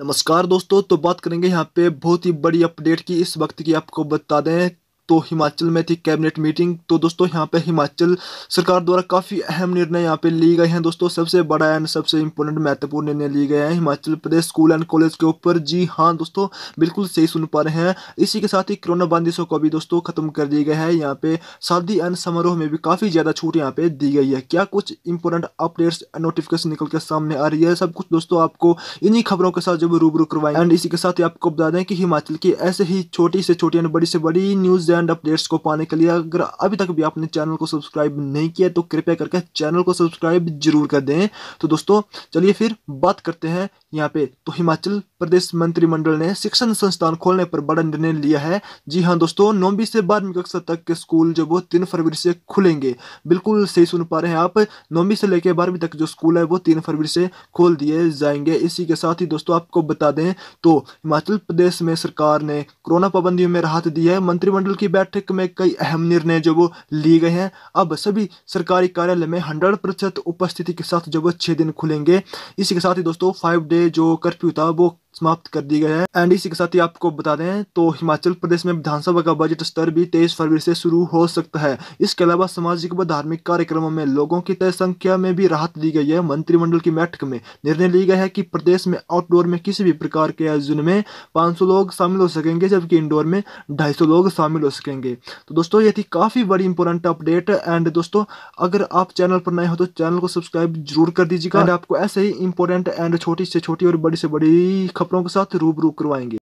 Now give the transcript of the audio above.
नमस्कार दोस्तों तो बात करेंगे यहाँ पे बहुत ही बड़ी अपडेट की इस वक्त की आपको बता दें तो हिमाचल में थी कैबिनेट मीटिंग तो दोस्तों यहाँ पे हिमाचल सरकार द्वारा काफ़ी अहम निर्णय यहाँ पे लिए गए हैं दोस्तों सबसे बड़ा एंड सबसे इम्पोर्टेंट महत्वपूर्ण निर्णय लिए गए हैं Himachal Pradesh school and college के ऊपर जी हाँ दोस्तों बिल्कुल सही सुन पा रहे हैं इसी के साथ ही कोरोना बंदिशों को भी दोस्तों खत्म कर दिया गया है यहाँ पे शादी एंड समारोह में भी काफ़ी ज़्यादा छूट यहाँ पे दी गई है क्या कुछ इंपोर्टेंट अपडेट्स नोटिफिकेशन निकल के सामने आ रही है सब कुछ दोस्तों आपको इन्हीं खबरों के साथ जब रूबरू करवाए एंड इसी के साथ ही आपको बता दें कि हिमाचल की ऐसे ही छोटी से छोटी एंड बड़ी से बड़ी न्यूज़ एंड एंड अपडेट्स को पाने के लिए अगर अभी तक भी आपने चैनल को सब्सक्राइब नहीं किया तो कृपया करके चैनल को सब्सक्राइब जरूर कर दें तो दोस्तों चलिए फिर बात करते हैं यहाँ पे तो हिमाचल प्रदेश मंत्रिमंडल ने शिक्षण संस्थान खोलने पर बड़ा निर्णय लिया है जी हाँ दोस्तों नौवीं से बारहवीं कक्षा तक के स्कूल जो वो तीन फरवरी से खुलेंगे बिल्कुल सही सुन पा रहे हैं आप नौवीं से लेकर बारहवीं तक जो स्कूल है वो तीन फरवरी से खोल दिए जाएंगे इसी के साथ ही दोस्तों आपको बता दें तो हिमाचल प्रदेश में सरकार ने कोरोना पाबंदियों में राहत दी है मंत्रिमंडल की बैठक में कई अहम निर्णय जो वो लिए गए हैं अब सभी सरकारी कार्यालय में हंड्रेड प्रतिशत उपस्थिति के साथ जो वो छह दिन खुलेंगे इसी के साथ ही दोस्तों फाइव डे जो कर्फ्यू था वो समाप्त कर दिया गया है एंड इसी के साथ ही आपको बता दें तो हिमाचल प्रदेश में विधानसभा का बजट स्तर भी तेईस फरवरी से शुरू हो सकता है इसके अलावा सामाजिक व धार्मिक कार्यक्रमों में लोगों की तय संख्या में भी राहत दी गई है मंत्रिमंडल की बैठक में निर्णय लिया गया है कि प्रदेश में आउटडोर में किसी भी प्रकार के आयोजन में पाँच लोग शामिल हो सकेंगे जबकि इंडोर में ढाई लोग शामिल हो सकेंगे तो दोस्तों ये थी काफ़ी बड़ी इंपॉर्टेंट अपडेट एंड दोस्तों अगर आप चैनल पर नए हो तो चैनल को सब्सक्राइब जरूर कर दीजिएगा एंड आपको ऐसे ही इंपॉर्टेंट एंड छोटी से छोटी और बड़ी से बड़ी खबरों के साथ रूबरू करवाएंगे